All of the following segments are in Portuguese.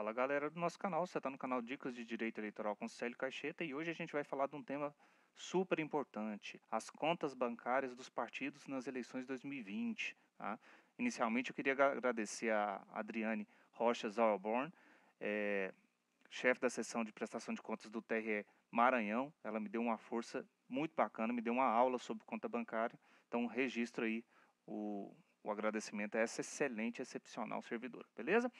Fala galera do nosso canal, você está no canal Dicas de Direito Eleitoral com Célio Caixeta e hoje a gente vai falar de um tema super importante: as contas bancárias dos partidos nas eleições de 2020. Tá? Inicialmente eu queria agradecer a Adriane Rocha Zauerborn, é, eh, chefe da seção de prestação de contas do TRE Maranhão. Ela me deu uma força muito bacana, me deu uma aula sobre conta bancária. Então registro aí o, o agradecimento a essa excelente, excepcional servidora, beleza?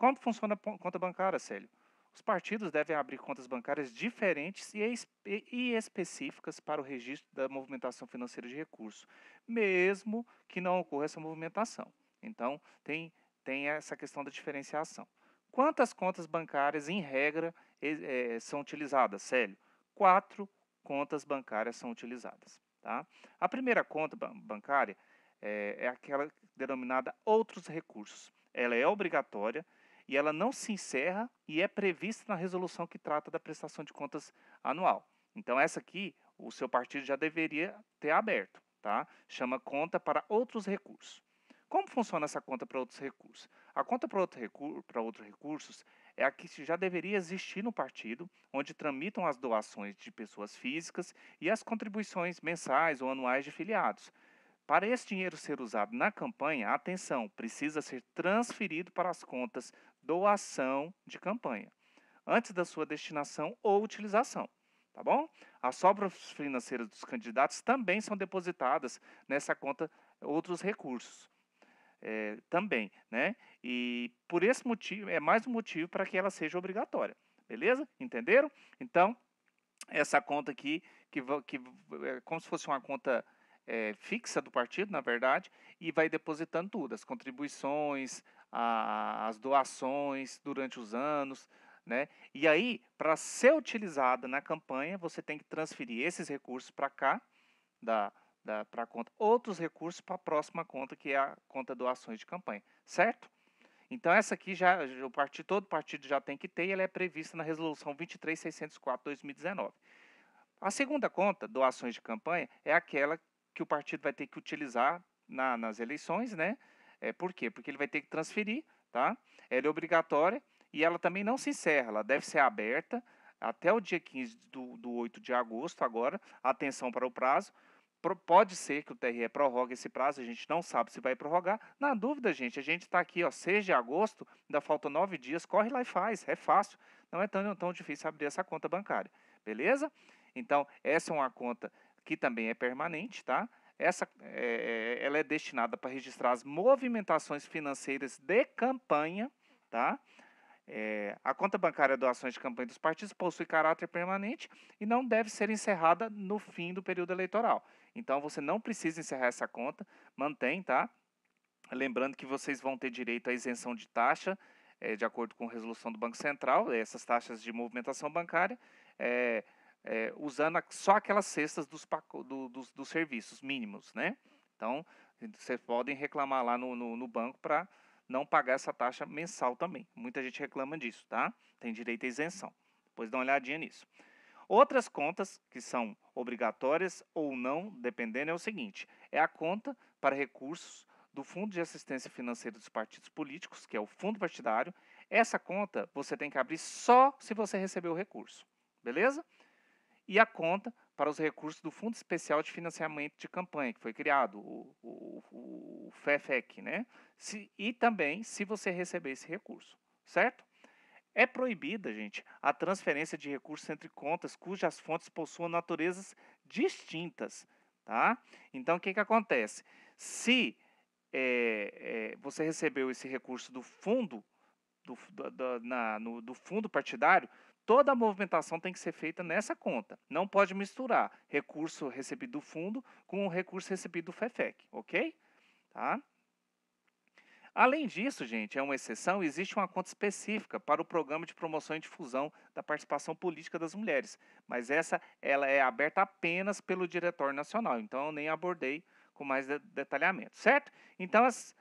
Como funciona a conta bancária, Célio? Os partidos devem abrir contas bancárias diferentes e específicas para o registro da movimentação financeira de recursos, mesmo que não ocorra essa movimentação. Então, tem, tem essa questão da diferenciação. Quantas contas bancárias, em regra, é, são utilizadas, Célio? Quatro contas bancárias são utilizadas. Tá? A primeira conta bancária é, é aquela denominada outros recursos. Ela é obrigatória e ela não se encerra e é prevista na resolução que trata da prestação de contas anual. Então, essa aqui, o seu partido já deveria ter aberto, tá? Chama conta para outros recursos. Como funciona essa conta para outros recursos? A conta para outro recur outros recursos é a que já deveria existir no partido, onde tramitam as doações de pessoas físicas e as contribuições mensais ou anuais de filiados. Para esse dinheiro ser usado na campanha, atenção, precisa ser transferido para as contas doação de campanha, antes da sua destinação ou utilização. Tá bom? As sobras financeiras dos candidatos também são depositadas nessa conta outros recursos. É, também, né? E por esse motivo, é mais um motivo para que ela seja obrigatória. Beleza? Entenderam? Então, essa conta aqui, que, que é como se fosse uma conta é, fixa do partido, na verdade, e vai depositando tudo, as contribuições, a, as doações durante os anos, né? E aí, para ser utilizada na campanha, você tem que transferir esses recursos para cá, da, da, para a conta, outros recursos para a próxima conta, que é a conta doações de campanha, certo? Então, essa aqui já o partido, todo partido já tem que ter e ela é prevista na resolução 23.604/2019. A segunda conta, doações de campanha, é aquela que o partido vai ter que utilizar na, nas eleições, né? É, por quê? Porque ele vai ter que transferir, tá? Ela é obrigatória e ela também não se encerra, ela deve ser aberta até o dia 15 do, do 8 de agosto, agora, atenção para o prazo, pode ser que o TRE prorrogue esse prazo, a gente não sabe se vai prorrogar. Na dúvida, gente, a gente está aqui, ó, 6 de agosto, ainda falta nove dias, corre lá e faz, é fácil. Não é tão, tão difícil abrir essa conta bancária, beleza? Então, essa é uma conta que também é permanente, tá? essa, é, ela é destinada para registrar as movimentações financeiras de campanha, tá? É, a conta bancária doações de campanha dos partidos possui caráter permanente e não deve ser encerrada no fim do período eleitoral. Então você não precisa encerrar essa conta, mantém, tá? Lembrando que vocês vão ter direito à isenção de taxa, é, de acordo com a resolução do Banco Central, essas taxas de movimentação bancária. É, é, usando a, só aquelas cestas dos, do, dos, dos, serviços mínimos, né? Então, vocês podem reclamar lá no, no, no banco para não pagar essa taxa mensal também. Muita gente reclama disso, tá? Tem direito à isenção. Depois dá uma olhadinha nisso. Outras contas que são obrigatórias ou não, dependendo, é o seguinte: é a conta para recursos do Fundo de Assistência Financeira dos Partidos Políticos, que é o fundo partidário. Essa conta você tem que abrir só se você receber o recurso, beleza? e a conta para os recursos do Fundo Especial de Financiamento de Campanha, que foi criado, o, o, o FEFEC, né? Se, e também se você receber esse recurso, certo? É proibida, gente, a transferência de recursos entre contas cujas fontes possuam naturezas distintas, tá? Então, o que, que acontece? Se é, é, você recebeu esse recurso do fundo, do, do, do, na, no, do fundo partidário, toda a movimentação tem que ser feita nessa conta. Não pode misturar recurso recebido do fundo com o recurso recebido do FEFEC, ok? Tá? Além disso, gente, é uma exceção, existe uma conta específica para o programa de promoção e difusão da participação política das mulheres, mas essa ela é aberta apenas pelo Diretório Nacional, então eu nem abordei com mais detalhamento, certo? Então, as,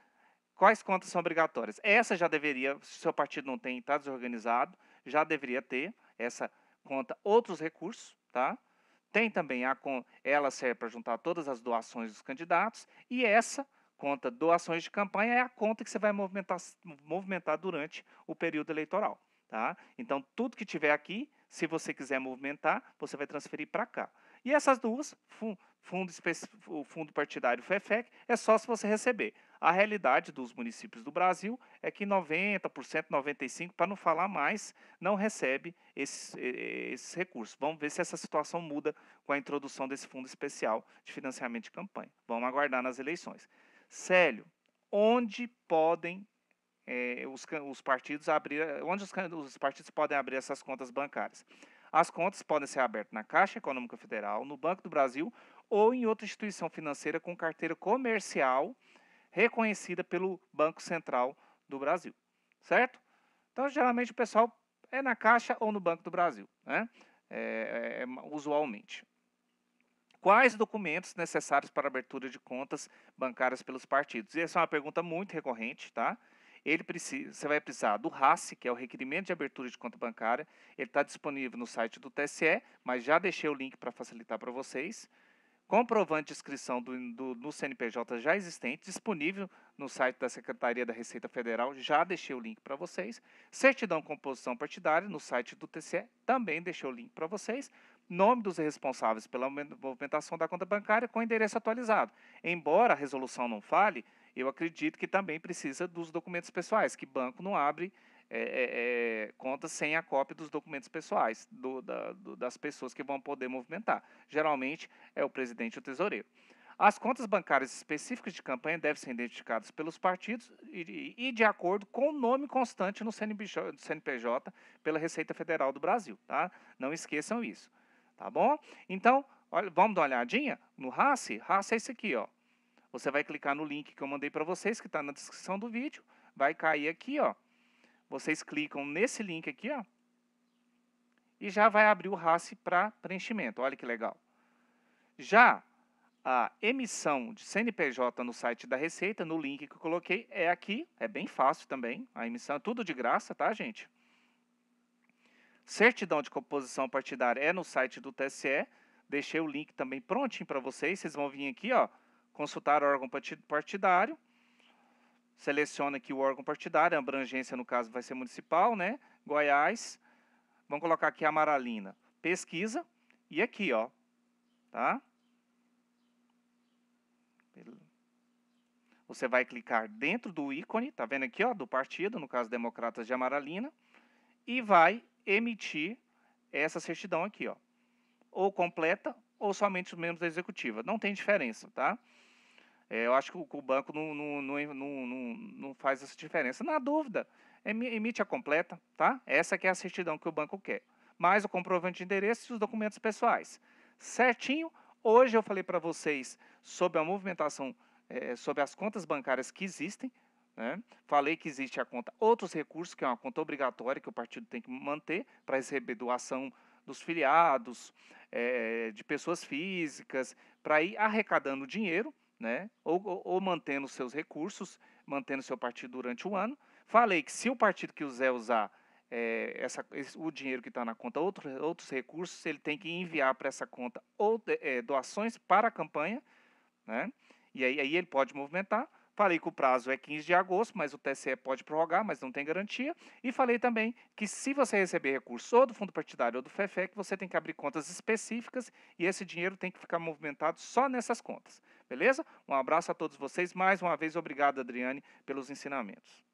Quais contas são obrigatórias? Essa já deveria, se o seu partido não tem, está desorganizado, já deveria ter essa conta outros recursos, tá? Tem também a com ela serve para juntar todas as doações dos candidatos e essa conta doações de campanha é a conta que você vai movimentar, movimentar durante o período eleitoral, tá? Então tudo que tiver aqui, se você quiser movimentar, você vai transferir para cá. E essas duas, fundo, fundo o fundo partidário FEFEC, é só se você receber. A realidade dos municípios do Brasil é que 90%, 95%, para não falar mais, não recebe esses, recursos. Vamos ver se essa situação muda com a introdução desse fundo especial de financiamento de campanha. Vamos aguardar nas eleições. Célio, onde podem é, os, os, partidos abrir, onde os, os partidos podem abrir essas contas bancárias? As contas podem ser abertas na Caixa Econômica Federal, no Banco do Brasil ou em outra instituição financeira com carteira comercial reconhecida pelo Banco Central do Brasil, certo? Então, geralmente o pessoal é na Caixa ou no Banco do Brasil, né? É, é, é usualmente. Quais documentos necessários para abertura de contas bancárias pelos partidos? E essa é uma pergunta muito recorrente, tá? Ele precisa, você vai precisar do RACE, que é o requerimento de abertura de conta bancária. Ele está disponível no site do TSE, mas já deixei o link para facilitar para vocês comprovante de inscrição do, do, no CNPJ já existente, disponível no site da Secretaria da Receita Federal, já deixei o link para vocês. Certidão composição partidária no site do TCE, também deixei o link para vocês. Nome dos responsáveis pela movimentação da conta bancária com endereço atualizado. Embora a resolução não fale, eu acredito que também precisa dos documentos pessoais, que banco não abre é, é, é contas sem a cópia dos documentos pessoais do, da, do, das pessoas que vão poder movimentar. Geralmente é o presidente e o tesoureiro. As contas bancárias específicas de campanha devem ser identificadas pelos partidos e, e de acordo com o nome constante no CNPJ, CNPJ pela Receita Federal do Brasil. Tá? Não esqueçam isso. Tá bom? Então, olha, vamos dar uma olhadinha no RAS? RAS é esse aqui, ó. Você vai clicar no link que eu mandei para vocês, que está na descrição do vídeo. Vai cair aqui, ó vocês clicam nesse link aqui, ó, e já vai abrir o RAS para preenchimento. Olha que legal. Já a emissão de CNPJ no site da Receita, no link que eu coloquei, é aqui, é bem fácil também. A emissão é tudo de graça, tá, gente? Certidão de composição partidária é no site do TSE. Deixei o link também prontinho para vocês. Vocês vão vir aqui, ó, consultar o órgão partidário seleciona aqui o órgão partidário, a abrangência, no caso, vai ser municipal, né? Goiás, vamos colocar aqui a Amaralina, pesquisa, e aqui, ó, tá? Você vai clicar dentro do ícone, tá vendo aqui, ó, do partido, no caso, Democratas de Amaralina, e vai emitir essa certidão aqui, ó. Ou completa, ou somente os membros da executiva. Não tem diferença, tá? É, eu acho que o, o banco não, não, não, não, não faz essa diferença. Na dúvida, emite a completa, tá? Essa que é a certidão que o banco quer. Mais o comprovante de endereço e os documentos pessoais. Certinho. Hoje eu falei para vocês sobre a movimentação, é, sobre as contas bancárias que existem. Né? Falei que existe a conta Outros Recursos, que é uma conta obrigatória que o partido tem que manter para receber doação dos filiados, é, de pessoas físicas, para ir arrecadando dinheiro né? Ou, ou, ou mantendo seus recursos, mantendo seu partido durante o ano. Falei que se o partido quiser usar é, essa, esse, o dinheiro que está na conta, outro, outros recursos, ele tem que enviar para essa conta ou é, doações para a campanha, né? E aí, aí ele pode movimentar. Falei que o prazo é 15 de agosto, mas o TSE pode prorrogar, mas não tem garantia. E falei também que se você receber recurso ou do fundo partidário ou do FEFEC, você tem que abrir contas específicas e esse dinheiro tem que ficar movimentado só nessas contas. Beleza? Um abraço a todos vocês. Mais uma vez, obrigado, Adriane, pelos ensinamentos.